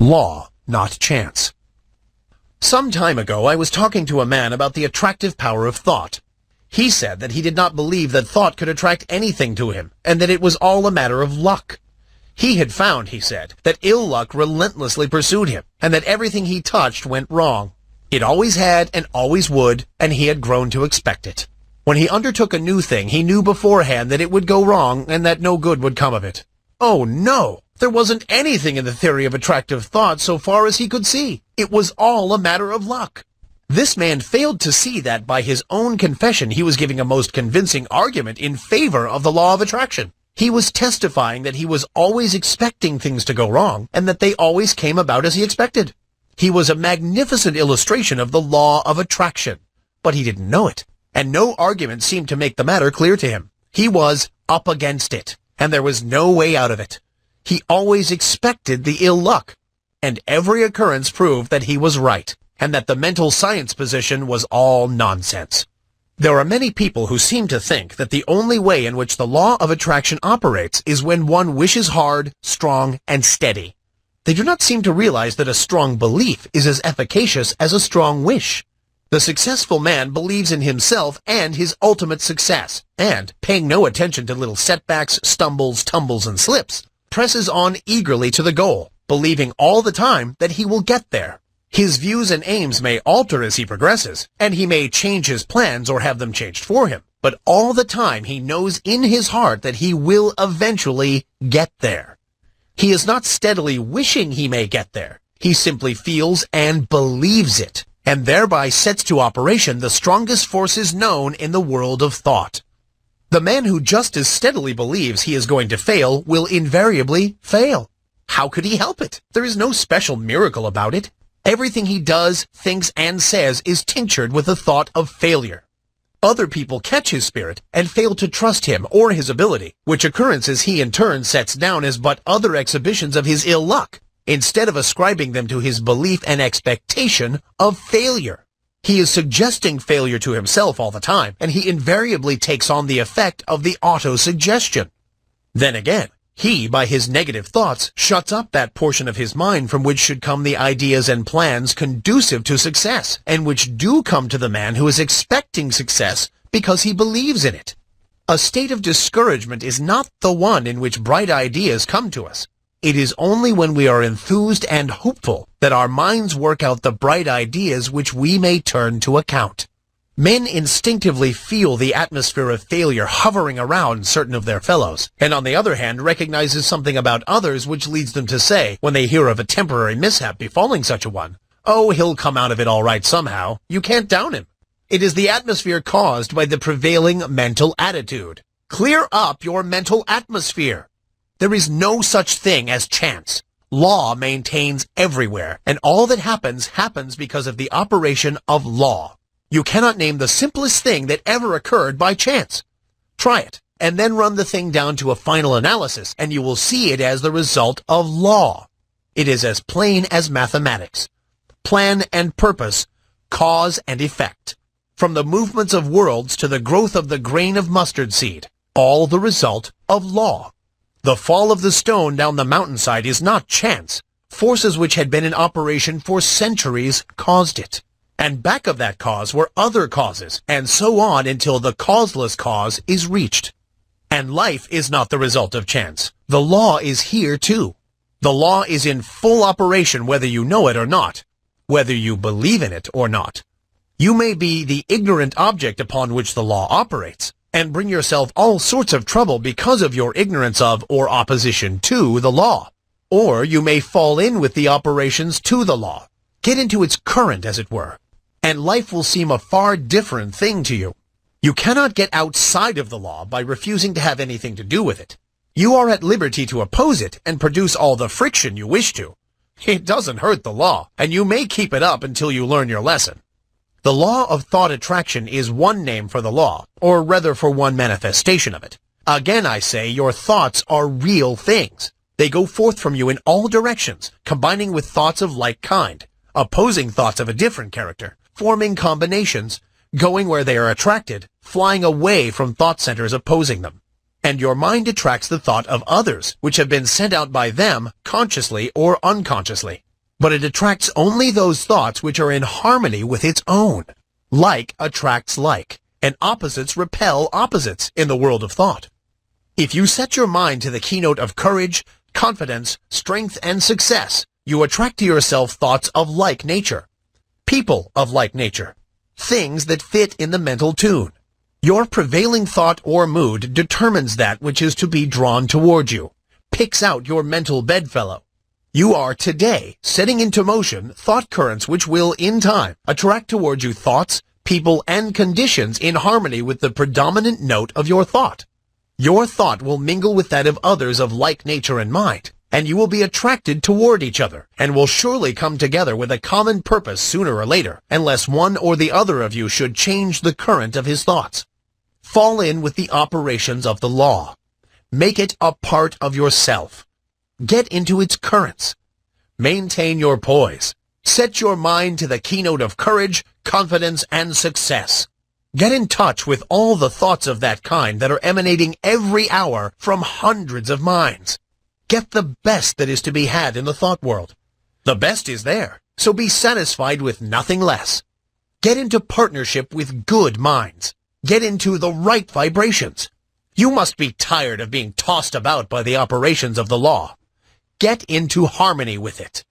Law, not chance. Some time ago, I was talking to a man about the attractive power of thought. He said that he did not believe that thought could attract anything to him, and that it was all a matter of luck. He had found, he said, that ill luck relentlessly pursued him, and that everything he touched went wrong. It always had and always would, and he had grown to expect it. When he undertook a new thing, he knew beforehand that it would go wrong and that no good would come of it. Oh, no! There wasn't anything in the theory of attractive thought so far as he could see. It was all a matter of luck. This man failed to see that by his own confession he was giving a most convincing argument in favor of the law of attraction. He was testifying that he was always expecting things to go wrong and that they always came about as he expected. He was a magnificent illustration of the law of attraction, but he didn't know it, and no argument seemed to make the matter clear to him. He was up against it, and there was no way out of it. He always expected the ill luck, and every occurrence proved that he was right, and that the mental science position was all nonsense. There are many people who seem to think that the only way in which the law of attraction operates is when one wishes hard, strong, and steady. They do not seem to realize that a strong belief is as efficacious as a strong wish. The successful man believes in himself and his ultimate success, and, paying no attention to little setbacks, stumbles, tumbles, and slips, presses on eagerly to the goal, believing all the time that he will get there. His views and aims may alter as he progresses, and he may change his plans or have them changed for him, but all the time he knows in his heart that he will eventually get there. He is not steadily wishing he may get there. He simply feels and believes it, and thereby sets to operation the strongest forces known in the world of thought. The man who just as steadily believes he is going to fail will invariably fail. How could he help it? There is no special miracle about it. Everything he does, thinks, and says is tinctured with the thought of failure. Other people catch his spirit and fail to trust him or his ability, which occurrences he in turn sets down as but other exhibitions of his ill luck, instead of ascribing them to his belief and expectation of failure. He is suggesting failure to himself all the time, and he invariably takes on the effect of the auto-suggestion. Then again, he, by his negative thoughts, shuts up that portion of his mind from which should come the ideas and plans conducive to success, and which do come to the man who is expecting success because he believes in it. A state of discouragement is not the one in which bright ideas come to us, it is only when we are enthused and hopeful that our minds work out the bright ideas which we may turn to account. Men instinctively feel the atmosphere of failure hovering around certain of their fellows, and on the other hand recognizes something about others which leads them to say, when they hear of a temporary mishap befalling such a one, Oh, he'll come out of it all right somehow. You can't down him. It is the atmosphere caused by the prevailing mental attitude. Clear up your mental atmosphere. There is no such thing as chance. Law maintains everywhere, and all that happens happens because of the operation of law. You cannot name the simplest thing that ever occurred by chance. Try it, and then run the thing down to a final analysis, and you will see it as the result of law. It is as plain as mathematics. Plan and purpose, cause and effect. From the movements of worlds to the growth of the grain of mustard seed, all the result of law. The fall of the stone down the mountainside is not chance. Forces which had been in operation for centuries caused it. And back of that cause were other causes, and so on until the causeless cause is reached. And life is not the result of chance. The law is here too. The law is in full operation whether you know it or not, whether you believe in it or not. You may be the ignorant object upon which the law operates, and bring yourself all sorts of trouble because of your ignorance of or opposition to the law. Or you may fall in with the operations to the law, get into its current, as it were, and life will seem a far different thing to you. You cannot get outside of the law by refusing to have anything to do with it. You are at liberty to oppose it and produce all the friction you wish to. It doesn't hurt the law, and you may keep it up until you learn your lesson. The law of thought attraction is one name for the law, or rather for one manifestation of it. Again I say your thoughts are real things. They go forth from you in all directions, combining with thoughts of like kind, opposing thoughts of a different character, forming combinations, going where they are attracted, flying away from thought centers opposing them. And your mind attracts the thought of others, which have been sent out by them, consciously or unconsciously but it attracts only those thoughts which are in harmony with its own. Like attracts like, and opposites repel opposites in the world of thought. If you set your mind to the keynote of courage, confidence, strength, and success, you attract to yourself thoughts of like nature, people of like nature, things that fit in the mental tune. Your prevailing thought or mood determines that which is to be drawn toward you, picks out your mental bedfellow, you are today setting into motion thought currents which will, in time, attract towards you thoughts, people, and conditions in harmony with the predominant note of your thought. Your thought will mingle with that of others of like nature and mind, and you will be attracted toward each other, and will surely come together with a common purpose sooner or later, unless one or the other of you should change the current of his thoughts. Fall in with the operations of the law. Make it a part of yourself. Get into its currents. Maintain your poise. Set your mind to the keynote of courage, confidence, and success. Get in touch with all the thoughts of that kind that are emanating every hour from hundreds of minds. Get the best that is to be had in the thought world. The best is there, so be satisfied with nothing less. Get into partnership with good minds. Get into the right vibrations. You must be tired of being tossed about by the operations of the law get into harmony with it.